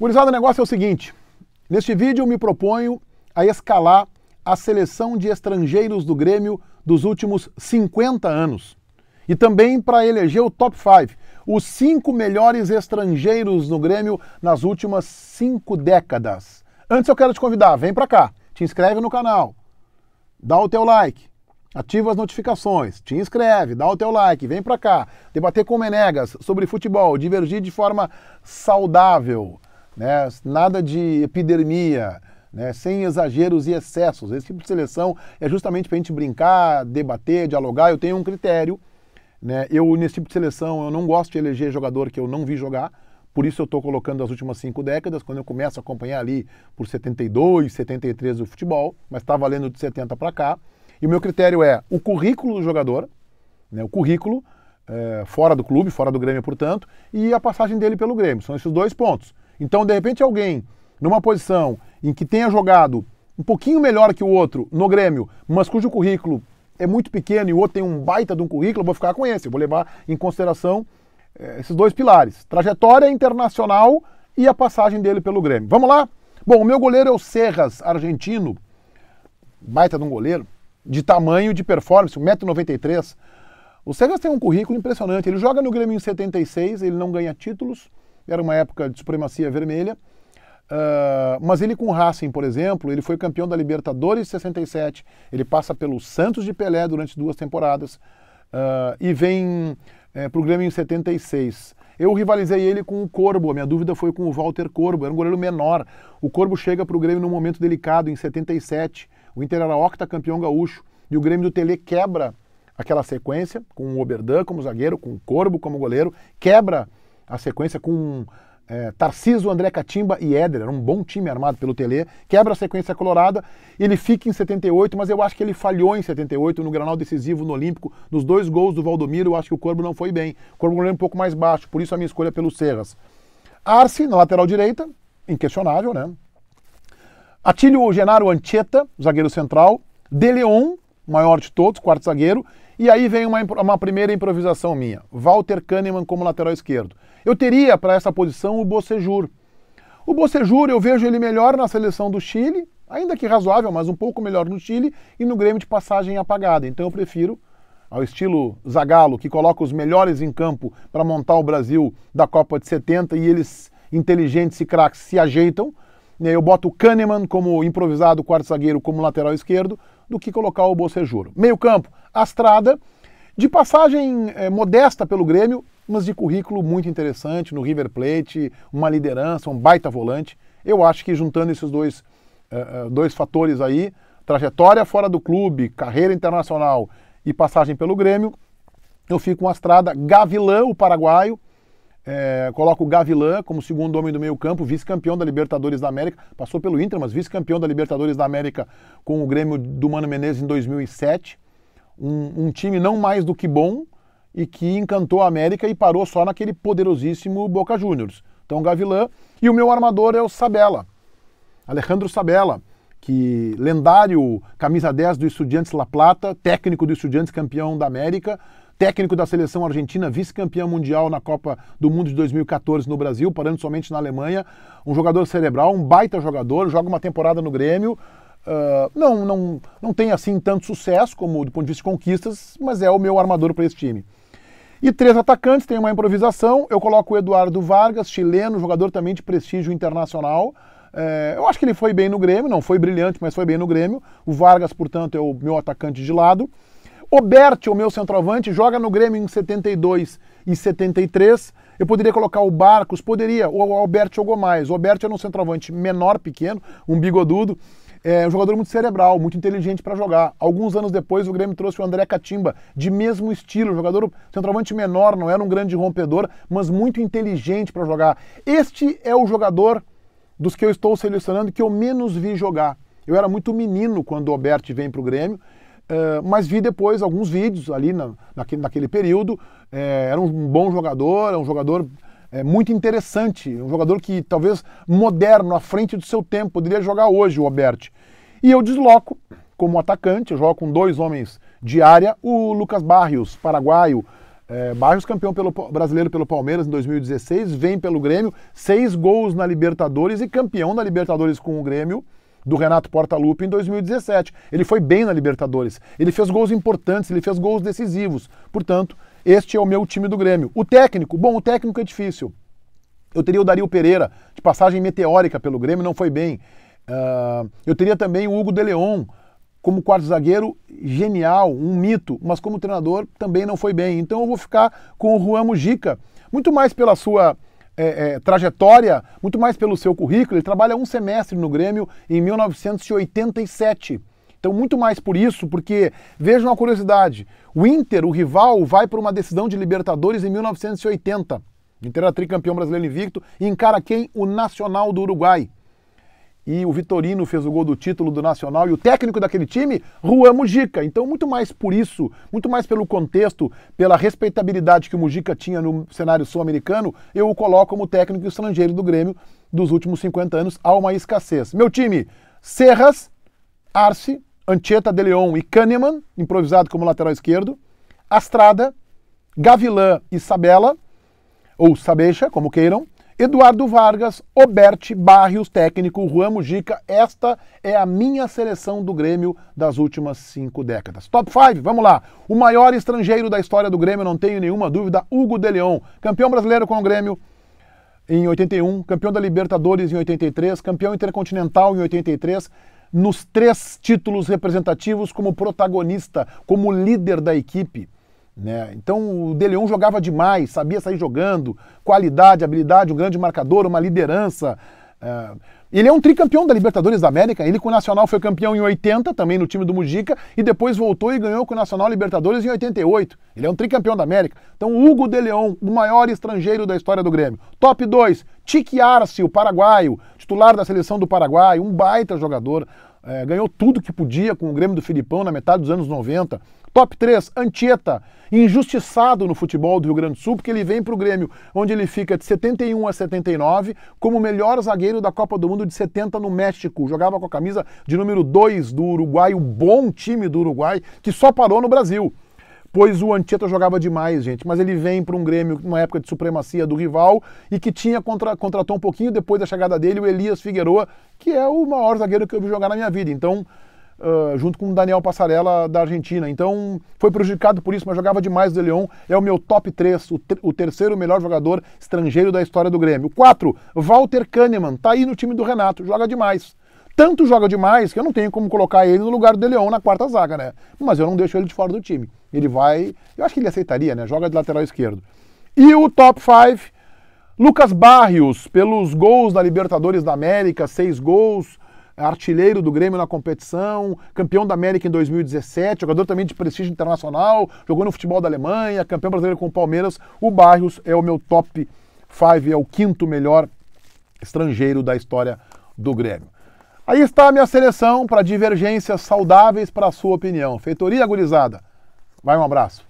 Gurizada, o negócio é o seguinte. Neste vídeo eu me proponho a escalar a seleção de estrangeiros do Grêmio dos últimos 50 anos. E também para eleger o top 5, os cinco melhores estrangeiros no Grêmio nas últimas cinco décadas. Antes eu quero te convidar, vem para cá, te inscreve no canal, dá o teu like, ativa as notificações, te inscreve, dá o teu like, vem para cá, debater com o Menegas sobre futebol, divergir de forma saudável né? nada de epidemia, né? sem exageros e excessos. Esse tipo de seleção é justamente para a gente brincar, debater, dialogar. Eu tenho um critério. Né? Eu, nesse tipo de seleção, eu não gosto de eleger jogador que eu não vi jogar. Por isso eu estou colocando as últimas cinco décadas, quando eu começo a acompanhar ali por 72, 73 o futebol, mas está valendo de 70 para cá. E o meu critério é o currículo do jogador, né, o currículo é, fora do clube, fora do Grêmio, portanto, e a passagem dele pelo Grêmio. São esses dois pontos. Então, de repente, alguém numa posição em que tenha jogado um pouquinho melhor que o outro no Grêmio, mas cujo currículo é muito pequeno e o outro tem um baita de um currículo, eu vou ficar com esse. Eu vou levar em consideração eh, esses dois pilares: trajetória internacional e a passagem dele pelo Grêmio. Vamos lá? Bom, o meu goleiro é o Serras, argentino, baita de um goleiro, de tamanho, de performance, 1,93m. O Serras tem um currículo impressionante. Ele joga no Grêmio em 76, ele não ganha títulos era uma época de supremacia vermelha. Uh, mas ele com o Racing, por exemplo, ele foi campeão da Libertadores 67, ele passa pelo Santos de Pelé durante duas temporadas uh, e vem é, eh, para o Grêmio em 76. Eu rivalizei ele com o Corbo, a minha dúvida foi com o Walter Corbo, era um goleiro menor. O Corbo chega para o Grêmio num momento delicado, em 77, o Inter era octacampeão gaúcho e o Grêmio do Tele quebra aquela sequência, com o Oberdan como zagueiro, com o Corbo como goleiro, quebra a sequência com é, Tarciso, André Catimba e Éder, era um bom time armado pelo Tele, quebra a sequência colorada, ele fica em 78, mas eu acho que ele falhou em 78 no granal decisivo no Olímpico, nos dois gols do Valdomiro, eu acho que o Corvo não foi bem. O Corvo é um pouco mais baixo, por isso a minha escolha é pelo Serras. Arce, na lateral direita, inquestionável, né? Atílio Genaro Ancheta, zagueiro central. De Leon, maior de todos, quarto zagueiro. E aí vem uma, uma primeira improvisação minha. Walter Kahneman como lateral esquerdo. Eu teria para essa posição o Bocejur. O Bocejur eu vejo ele melhor na seleção do Chile, ainda que razoável, mas um pouco melhor no Chile e no Grêmio de passagem apagada. Então eu prefiro ao estilo Zagallo, que coloca os melhores em campo para montar o Brasil da Copa de 70 e eles inteligentes e craques se ajeitam. Né? Eu boto o Kahneman como improvisado quarto zagueiro, como lateral esquerdo, do que colocar o Bocejuro. Meio campo, Astrada, de passagem é, modesta pelo Grêmio, mas de currículo muito interessante no River Plate, uma liderança, um baita volante. Eu acho que juntando esses dois, uh, dois fatores aí, trajetória fora do clube, carreira internacional e passagem pelo Grêmio, eu fico com a estrada Gavilã, o paraguaio, é, coloco o Gavilan como segundo homem do meio-campo, vice-campeão da Libertadores da América, passou pelo Inter, mas vice-campeão da Libertadores da América com o Grêmio do Mano Menezes em 2007. Um, um, time não mais do que bom e que encantou a América e parou só naquele poderosíssimo Boca Juniors. Então, Gavilan. E o meu armador é o Sabella, Alejandro Sabella, que lendário camisa 10 do Estudiantes La Plata, técnico do Estudiantes campeão da América, técnico da seleção argentina, vice-campeão mundial na Copa do Mundo de 2014 no Brasil, parando somente na Alemanha, um jogador cerebral, um baita jogador, joga uma temporada no Grêmio. Uh, não, não, não tem assim tanto sucesso como do ponto de vista de conquistas, mas é o meu armador para esse time. E três atacantes, tem uma improvisação. Eu coloco o Eduardo Vargas, chileno, jogador também de prestígio internacional. É, eu acho que ele foi bem no Grêmio, não foi brilhante, mas foi bem no Grêmio. O Vargas, portanto, é o meu atacante de lado. O o meu centroavante, joga no Grêmio em 72 e 73. Eu poderia colocar o Barcos, poderia. O Alberto jogou mais. O Alberto era um centroavante menor, pequeno, um bigodudo. É um jogador muito cerebral, muito inteligente para jogar. Alguns anos depois, o Grêmio trouxe o André Catimba, de mesmo estilo, jogador centroavante menor, não era um grande rompedor, mas muito inteligente para jogar. Este é o jogador dos que eu estou selecionando que eu menos vi jogar. Eu era muito menino quando o Alberto vem para o Grêmio eh, mas vi depois alguns vídeos ali na, naquele, naquele, período. É, era um bom jogador, é um jogador é, muito interessante, um jogador que talvez moderno, à frente do seu tempo, poderia jogar hoje o Alberti. E eu desloco como atacante, eu jogo com dois homens de área, o Lucas Barrios, paraguaio, é, Barrios campeão pelo, brasileiro pelo Palmeiras em 2016, vem pelo Grêmio, seis gols na Libertadores e campeão da Libertadores com o Grêmio do Renato Portaluppi em 2017. Ele foi bem na Libertadores. Ele fez gols importantes, ele fez gols decisivos. Portanto, este é o meu time do Grêmio. O técnico, bom, o técnico é difícil. Eu teria o Dario Pereira, de passagem meteórica pelo Grêmio, não foi bem. Uh, eu teria também o Hugo de Leon, como quarto zagueiro, genial, um mito, mas como treinador também não foi bem. Então eu vou ficar com o Juan Mujica, muito mais pela sua é, é, trajetória, muito mais pelo seu currículo, ele trabalha um semestre no Grêmio em 1987. Então, muito mais por isso, porque, veja uma curiosidade, o Inter, o rival, vai para uma decisão de Libertadores em 1980. O Inter era é tricampeão brasileiro invicto e encara quem? O Nacional do Uruguai e o Vitorino fez o gol do título do Nacional e o técnico daquele time, Juan Mujica. Então, muito mais por isso, muito mais pelo contexto, pela respeitabilidade que o Mujica tinha no cenário sul-americano, eu o coloco como técnico estrangeiro do Grêmio dos últimos 50 anos. Há uma escassez. Meu time, Serras, Arce, Anchieta de Leon e Kahneman, improvisado como lateral esquerdo, Astrada, Gavilã e Sabela, ou Sabeixa, como queiram, Eduardo Vargas, Oberti Barrios, técnico, Juan Mujica. Esta é a minha seleção do Grêmio das últimas cinco décadas. Top 5, vamos lá. O maior estrangeiro da história do Grêmio, não tenho nenhuma dúvida, Hugo de Leon. Campeão brasileiro com o Grêmio em 81, campeão da Libertadores em 83, campeão intercontinental em 83 nos três títulos representativos como protagonista, como líder da equipe. Né? Então o De Leon jogava demais, sabia sair jogando, qualidade, habilidade, um grande marcador, uma liderança. É... Ele é um tricampeão da Libertadores da América. Ele com o Nacional foi campeão em 80, também no time do Mujica, e depois voltou e ganhou com o Nacional Libertadores em 88. Ele é um tricampeão da América. Então, Hugo de Leon, o maior estrangeiro da história do Grêmio. Top 2, Tique Arce, o paraguaio, titular da seleção do Paraguai, um baita jogador é, ganhou tudo que podia com o Grêmio do Filipão na metade dos anos 90. Top 3, Antieta, injustiçado no futebol do Rio Grande do Sul, porque ele vem para o Grêmio, onde ele fica de 71 a 79, como o melhor zagueiro da Copa do Mundo de 70 no México. Jogava com a camisa de número 2 do Uruguai, o bom time do Uruguai, que só parou no Brasil pois o Anchieta jogava demais, gente. Mas ele vem para um Grêmio numa época de supremacia do rival e que tinha contra, contratou um pouquinho depois da chegada dele o Elias Figueroa, que é o maior zagueiro que eu vi jogar na minha vida. Então, uh, junto com o Daniel Passarella da Argentina. Então, foi prejudicado por isso, mas jogava demais o Leão. É o meu top 3, o, ter o terceiro melhor jogador estrangeiro da história do Grêmio. 4, Walter Kahneman, tá aí no time do Renato, joga demais tanto joga demais que eu não tenho como colocar ele no lugar do De Leon na quarta zaga, né? Mas eu não deixo ele de fora do time. Ele vai. Eu acho que ele aceitaria, né? Joga de lateral esquerdo. E o top 5, Lucas Barrios, pelos gols da Libertadores da América, seis gols, artilheiro do Grêmio na competição, campeão da América em 2017, jogador também de prestígio internacional, jogou no futebol da Alemanha, campeão brasileiro com o Palmeiras. O Barrios é o meu top 5, é o quinto melhor estrangeiro da história do Grêmio. Aí está a minha seleção para divergências saudáveis para a sua opinião. Feitoria agorizada. Vai um abraço.